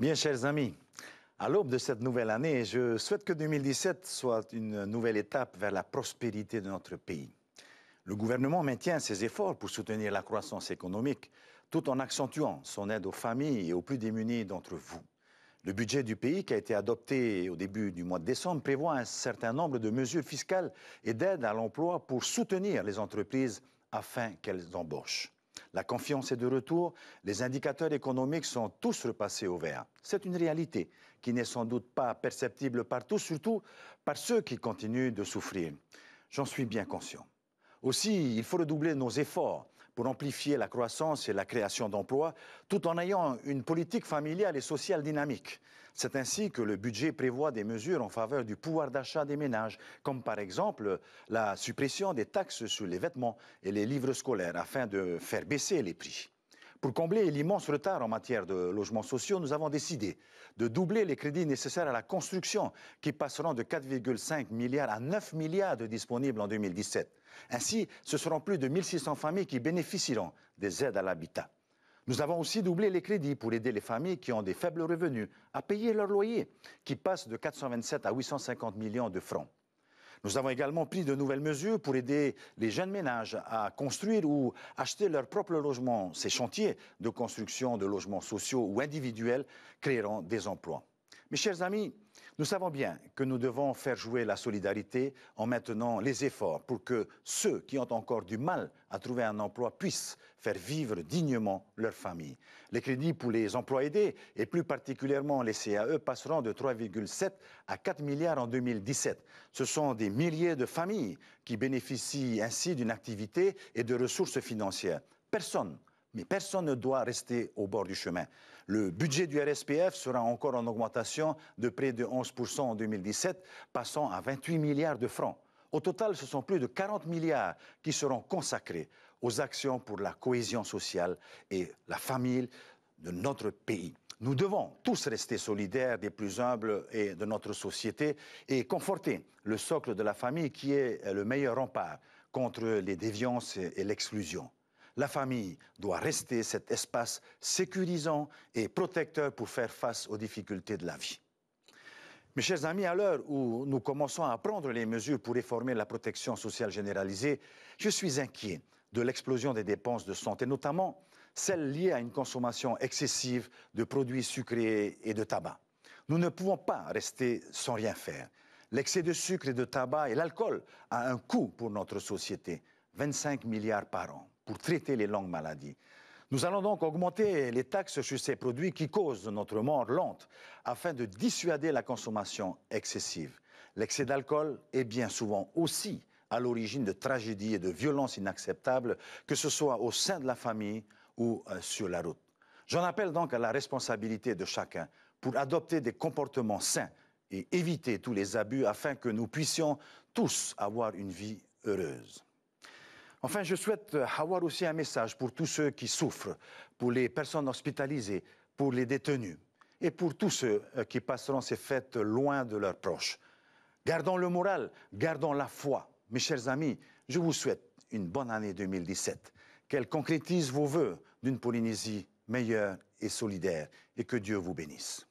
Bien, chers amis, à l'aube de cette nouvelle année, je souhaite que 2017 soit une nouvelle étape vers la prospérité de notre pays. Le gouvernement maintient ses efforts pour soutenir la croissance économique, tout en accentuant son aide aux familles et aux plus démunis d'entre vous. Le budget du pays, qui a été adopté au début du mois de décembre, prévoit un certain nombre de mesures fiscales et d'aides à l'emploi pour soutenir les entreprises afin qu'elles embauchent. La confiance est de retour, les indicateurs économiques sont tous repassés au vert. C'est une réalité qui n'est sans doute pas perceptible partout, surtout par ceux qui continuent de souffrir. J'en suis bien conscient. Aussi, il faut redoubler nos efforts pour amplifier la croissance et la création d'emplois, tout en ayant une politique familiale et sociale dynamique. C'est ainsi que le budget prévoit des mesures en faveur du pouvoir d'achat des ménages, comme par exemple la suppression des taxes sur les vêtements et les livres scolaires afin de faire baisser les prix. Pour combler l'immense retard en matière de logements sociaux, nous avons décidé de doubler les crédits nécessaires à la construction, qui passeront de 4,5 milliards à 9 milliards de disponibles en 2017. Ainsi, ce seront plus de 600 familles qui bénéficieront des aides à l'habitat. Nous avons aussi doublé les crédits pour aider les familles qui ont des faibles revenus à payer leur loyer, qui passe de 427 à 850 millions de francs. Nous avons également pris de nouvelles mesures pour aider les jeunes ménages à construire ou acheter leur propre logement. Ces chantiers de construction de logements sociaux ou individuels créeront des emplois. Mes chers amis, nous savons bien que nous devons faire jouer la solidarité en maintenant les efforts pour que ceux qui ont encore du mal à trouver un emploi puissent faire vivre dignement leur famille. Les crédits pour les emplois aidés, et plus particulièrement les CAE, passeront de 3,7 à 4 milliards en 2017. Ce sont des milliers de familles qui bénéficient ainsi d'une activité et de ressources financières. Personne mais personne ne doit rester au bord du chemin. Le budget du RSPF sera encore en augmentation de près de 11% en 2017, passant à 28 milliards de francs. Au total, ce sont plus de 40 milliards qui seront consacrés aux actions pour la cohésion sociale et la famille de notre pays. Nous devons tous rester solidaires des plus humbles et de notre société et conforter le socle de la famille qui est le meilleur rempart contre les déviances et l'exclusion. La famille doit rester cet espace sécurisant et protecteur pour faire face aux difficultés de la vie. Mes chers amis, à l'heure où nous commençons à prendre les mesures pour réformer la protection sociale généralisée, je suis inquiet de l'explosion des dépenses de santé, notamment celles liées à une consommation excessive de produits sucrés et de tabac. Nous ne pouvons pas rester sans rien faire. L'excès de sucre et de tabac et l'alcool a un coût pour notre société, 25 milliards par an pour traiter les longues maladies. Nous allons donc augmenter les taxes sur ces produits qui causent notre mort lente afin de dissuader la consommation excessive. L'excès d'alcool est bien souvent aussi à l'origine de tragédies et de violences inacceptables, que ce soit au sein de la famille ou euh, sur la route. J'en appelle donc à la responsabilité de chacun pour adopter des comportements sains et éviter tous les abus afin que nous puissions tous avoir une vie heureuse. Enfin, je souhaite euh, avoir aussi un message pour tous ceux qui souffrent, pour les personnes hospitalisées, pour les détenus et pour tous ceux euh, qui passeront ces fêtes loin de leurs proches. Gardons le moral, gardons la foi. Mes chers amis, je vous souhaite une bonne année 2017, qu'elle concrétise vos voeux d'une Polynésie meilleure et solidaire, et que Dieu vous bénisse.